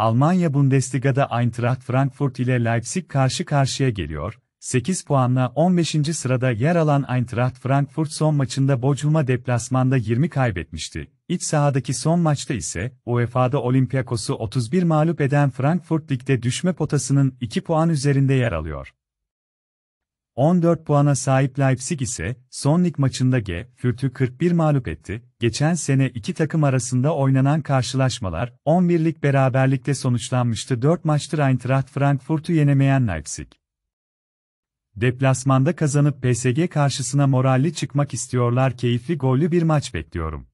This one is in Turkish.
Almanya Bundesliga'da Eintracht Frankfurt ile Leipzig karşı karşıya geliyor. 8 puanla 15. sırada yer alan Eintracht Frankfurt son maçında Bochum'a deplasmanda 20 kaybetmişti. İç sahadaki son maçta ise UEFA'da Olympiakos'u 31 mağlup eden Frankfurt ligde düşme potasının 2 puan üzerinde yer alıyor. 14 puana sahip Leipzig ise son lig maçında G. Fürt'ü 41 mağlup etti. Geçen sene iki takım arasında oynanan karşılaşmalar 11'lik beraberlikte sonuçlanmıştı. 4 maçtır Eintracht Frankfurt'u yenemeyen Leipzig. Deplasmanda kazanıp PSG karşısına moralli çıkmak istiyorlar. Keyifli gollü bir maç bekliyorum.